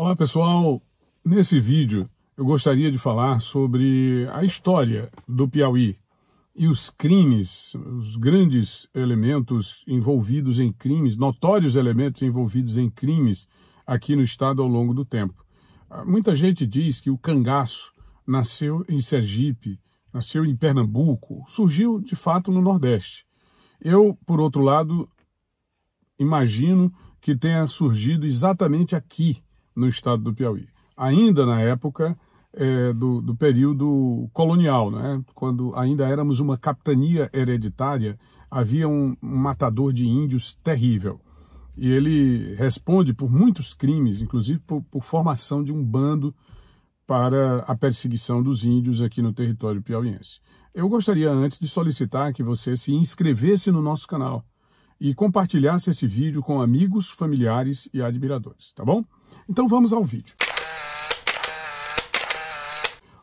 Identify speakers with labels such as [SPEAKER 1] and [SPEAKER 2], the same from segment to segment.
[SPEAKER 1] Olá pessoal, nesse vídeo eu gostaria de falar sobre a história do Piauí e os crimes, os grandes elementos envolvidos em crimes, notórios elementos envolvidos em crimes aqui no estado ao longo do tempo. Ah, muita gente diz que o cangaço nasceu em Sergipe, nasceu em Pernambuco, surgiu de fato no Nordeste. Eu, por outro lado, imagino que tenha surgido exatamente aqui, no estado do Piauí. Ainda na época é, do, do, período colonial, né? quando ainda éramos uma capitania hereditária, havia um, matador de índios terrível. E ele responde por muitos crimes, inclusive por, por formação de um bando para a perseguição dos índios aqui no território piauiense. Eu gostaria antes de solicitar que você se inscrevesse no nosso canal e compartilhasse esse vídeo com amigos, familiares e admiradores, tá bom? Então vamos ao vídeo.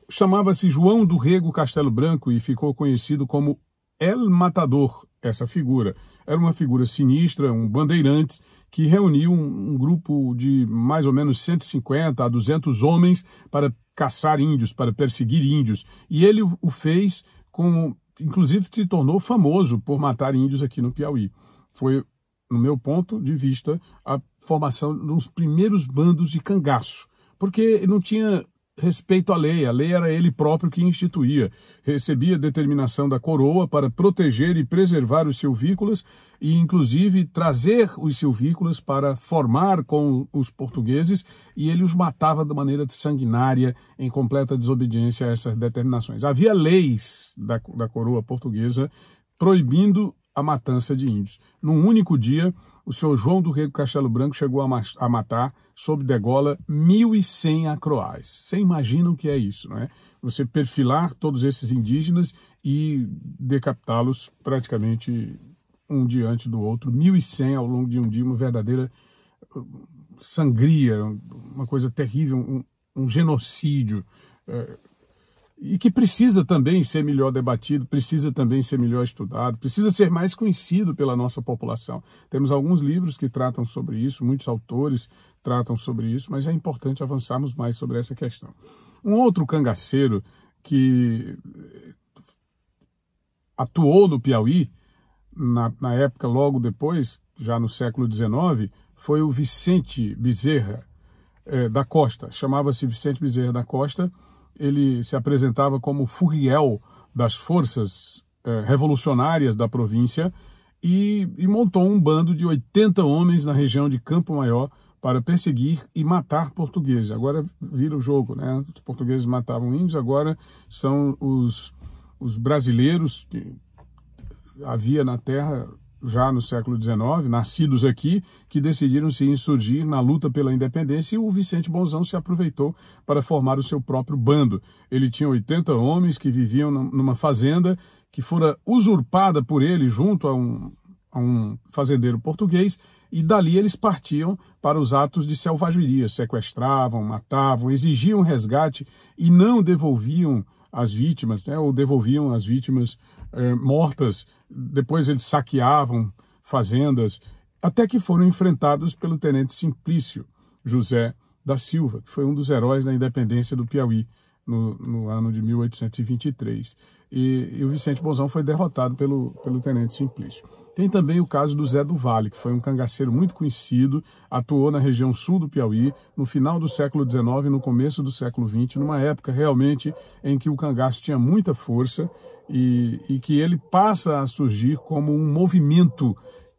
[SPEAKER 1] Chamava-se João do Rego Castelo Branco e ficou conhecido como El Matador, essa figura. Era uma figura sinistra, um bandeirante, que reuniu um, um grupo de mais ou menos 150 a 200 homens para caçar índios, para perseguir índios. E ele o fez com inclusive se tornou famoso por matar índios aqui no Piauí foi, no meu ponto de vista, a formação dos primeiros bandos de cangaço, porque não tinha respeito à lei, a lei era ele próprio que instituía, recebia determinação da coroa para proteger e preservar os silvícolas e inclusive trazer os silvícolas para formar com os portugueses e ele os matava de maneira sanguinária em completa desobediência a essas determinações. Havia leis da, da coroa portuguesa proibindo a matança de índios. Num único dia, o senhor João do Rego Castelo Branco chegou a, ma a matar, sob degola, 1.100 acroás. Você imagina o que é isso, não é? Você perfilar todos esses indígenas e decapitá-los praticamente um diante do outro, 1.100 ao longo de um dia, uma verdadeira uh, sangria, uma coisa terrível, um, um genocídio. É, e que precisa também ser melhor debatido, precisa também ser melhor estudado, precisa ser mais conhecido pela nossa população. Temos alguns livros que tratam sobre isso, muitos autores tratam sobre isso, mas é importante avançarmos mais sobre essa questão. Um outro cangaceiro que eh, atuou no Piauí, na, na época logo depois, já no século XIX, foi o Vicente Bezerra eh, da Costa. Chamava-se Vicente Bezerra da Costa ele se apresentava como furriel das forças eh, revolucionárias da província e, e montou um bando de 80 homens na região de Campo Maior para perseguir e matar portugueses. Agora vira o jogo, né? Os portugueses matavam índios, agora são os, os brasileiros que havia na terra já no século XIX, nascidos aqui, que decidiram se insurgir na luta pela independência e o Vicente Bonzão se aproveitou para formar o seu próprio bando. Ele tinha 80 homens que viviam numa fazenda que fora usurpada por ele junto a um, a um fazendeiro português e dali eles partiam para os atos de selvageria, sequestravam, matavam, exigiam resgate e não devolviam as vítimas, né, ou devolviam as vítimas é, mortas, depois eles saqueavam fazendas, até que foram enfrentados pelo tenente Simplício José da Silva, que foi um dos heróis da independência do Piauí no, no ano de 1823. E, e, o Vicente Bozão foi derrotado pelo, pelo Tenente Simplício. Tem também o caso do Zé do Vale, que foi um cangaceiro muito conhecido, atuou na região sul do Piauí no final do século XIX e no começo do século XX, numa época realmente em que o cangaço tinha muita força e, e que ele passa a surgir como um movimento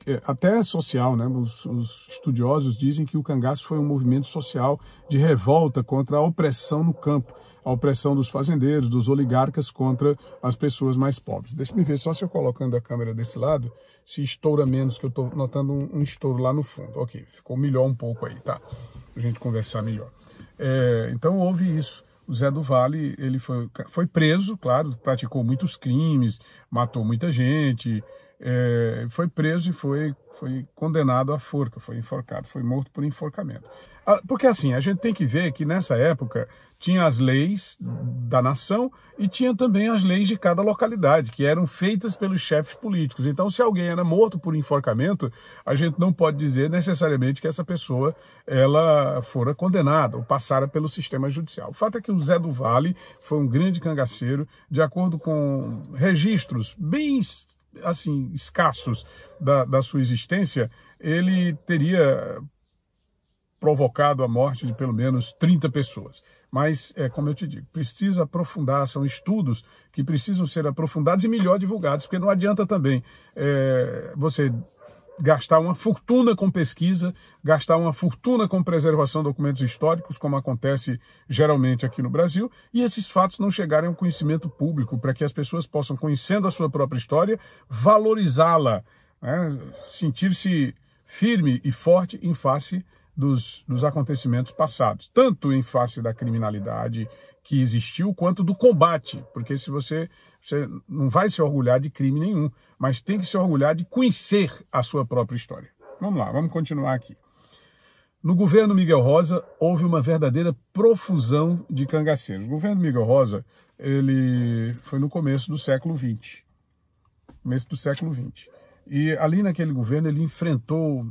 [SPEAKER 1] é, até social, né? Os, os, estudiosos dizem que o cangaço foi um movimento social de revolta contra a opressão no campo a opressão dos fazendeiros, dos oligarcas contra as pessoas mais pobres. Deixa-me ver só se eu colocando a câmera desse lado, se estoura menos, que eu estou notando um, um, estouro lá no fundo. Ok, ficou melhor um pouco aí, tá? Para a gente conversar melhor. É, então houve isso. O Zé do Vale, ele foi, foi preso, claro, praticou muitos crimes, matou muita gente, é, foi preso e foi, foi condenado à forca, foi enforcado, foi morto por enforcamento. Ah, porque assim, a gente tem que ver que nessa época tinha as leis da nação e tinha também as leis de cada localidade, que eram feitas pelos chefes políticos. Então, se alguém era morto por enforcamento, a gente não pode dizer necessariamente que essa pessoa ela fora condenada ou passara pelo sistema judicial. O fato é que o Zé do Vale foi um grande cangaceiro, de acordo com registros bem assim escassos da, da sua existência, ele teria provocado a morte de pelo menos 30 pessoas. Mas, é, como eu te digo, precisa aprofundar, são estudos que precisam ser aprofundados e melhor divulgados, porque não adianta também é, você gastar uma fortuna com pesquisa, gastar uma fortuna com preservação de documentos históricos, como acontece geralmente aqui no Brasil, e esses fatos não chegarem ao conhecimento público, para que as pessoas possam, conhecendo a sua própria história, valorizá-la, né, sentir-se firme e forte em face dos, dos acontecimentos passados, tanto em face da criminalidade que existiu, quanto do combate, porque se você, você não vai se orgulhar de crime nenhum, mas tem que se orgulhar de conhecer a sua própria história. Vamos lá, vamos continuar aqui. No governo Miguel Rosa houve uma verdadeira profusão de cangaceiros. O governo Miguel Rosa ele foi no começo do século XX, começo do século XX. E ali naquele governo ele enfrentou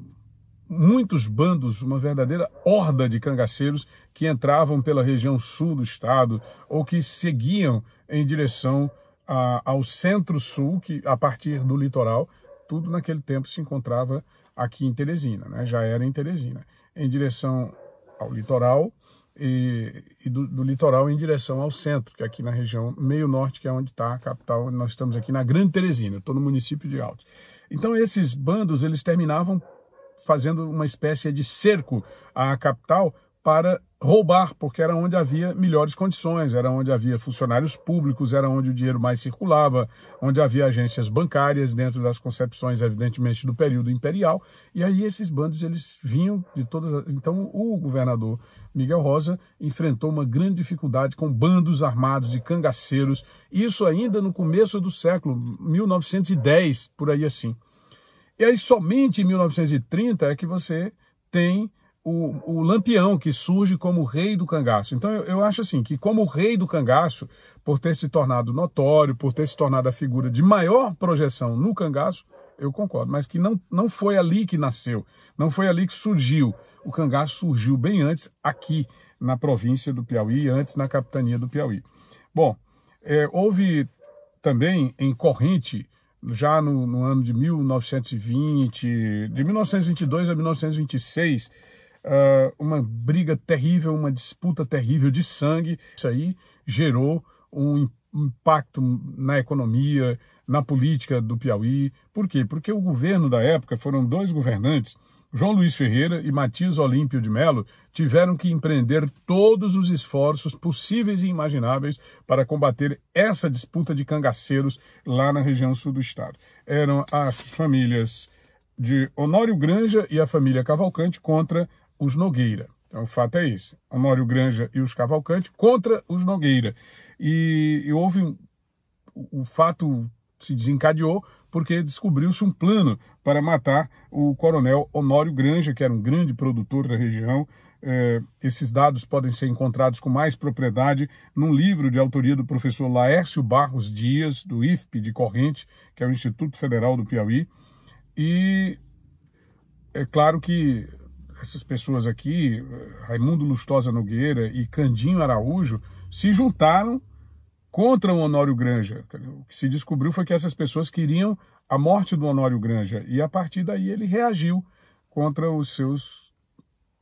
[SPEAKER 1] muitos bandos, uma verdadeira horda de cangaceiros que entravam pela região sul do estado ou que seguiam em direção a, ao centro-sul, que a partir do litoral, tudo naquele tempo se encontrava aqui em Teresina, né? já era em Teresina, em direção ao litoral e, e do, do, litoral em direção ao centro, que é aqui na região meio norte, que é onde está a capital, nós estamos aqui na Grande Teresina, estou no município de Altos. Então esses bandos, eles terminavam fazendo uma espécie de cerco à capital para roubar, porque era onde havia melhores condições, era onde havia funcionários públicos, era onde o dinheiro mais circulava, onde havia agências bancárias dentro das concepções, evidentemente, do período imperial. E aí esses bandos eles vinham de todas. As... Então o governador Miguel Rosa enfrentou uma grande dificuldade com bandos armados de cangaceiros. Isso ainda no começo do século 1910, por aí assim. E aí somente em 1930 é que você tem o, o Lampião, que surge como rei do cangaço. Então eu, eu acho assim, que como rei do cangaço, por ter se tornado notório, por ter se tornado a figura de maior projeção no cangaço, eu concordo, mas que não, não foi ali que nasceu, não foi ali que surgiu. O cangaço surgiu bem antes, aqui na província do Piauí, antes na capitania do Piauí. Bom, é, houve também em corrente já no, no, ano de 1920, de 1922 a 1926, uh, ah, uma briga terrível, uma disputa terrível de sangue. Isso aí gerou um impacto na economia, na política do Piauí. Por quê? Porque o governo da época foram dois governantes João Luiz Ferreira e Matias Olímpio de Melo tiveram que empreender todos os esforços possíveis e imagináveis para combater essa disputa de cangaceiros lá na região sul do estado. Eram as famílias de Honório Granja e a família Cavalcante contra os Nogueira. Então, o fato é esse: Honório Granja e os Cavalcante contra os Nogueira. E, e houve um, o fato se desencadeou porque descobriu-se um plano para matar o coronel Honório Granja, que era um grande produtor da região. É, esses dados podem ser encontrados com mais propriedade num livro de autoria do professor Laércio Barros Dias, do IFP de Corrente, que é o Instituto Federal do Piauí. E é claro que essas pessoas aqui, eh, Raimundo Lustosa Nogueira e Candinho Araújo, se juntaram contra o Honório Granja. O que se descobriu foi que essas pessoas queriam a morte do Honório Granja e a partir daí ele reagiu contra os seus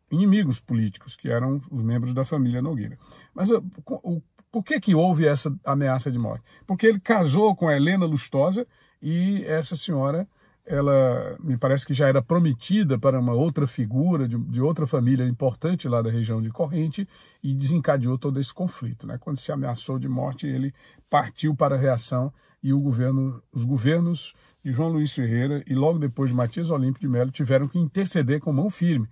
[SPEAKER 1] inimigos políticos, que eram os membros da família Nogueira. Mas eh, o, o, por que, que houve essa ameaça de morte? Porque ele casou com a Helena Lustosa e essa senhora ela me parece que já era prometida para uma outra figura de, de, outra família importante lá da região de Corrente e desencadeou todo esse conflito. Né? Quando se ameaçou de morte, ele partiu para a reação e governo, os governos de João Luiz Ferreira e logo depois de Matias Olímpio de Melo tiveram que interceder com mão firme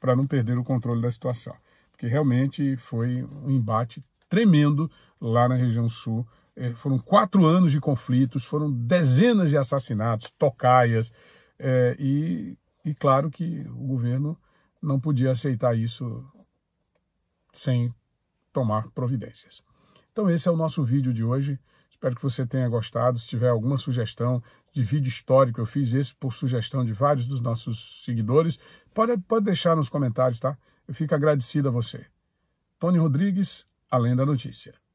[SPEAKER 1] para não perder o controle da situação, porque realmente foi um embate tremendo lá na região sul é, foram quatro anos de conflitos, foram dezenas de assassinatos, tocaias, é, e, e claro que o governo não podia aceitar isso sem tomar providências. Então esse é o nosso vídeo de hoje. Espero que você tenha gostado. Se tiver alguma sugestão de vídeo histórico, eu fiz esse por sugestão de vários dos nossos seguidores. Pode, pode deixar nos comentários, tá? Eu fico agradecido a você. Tony Rodrigues, Além da Notícia.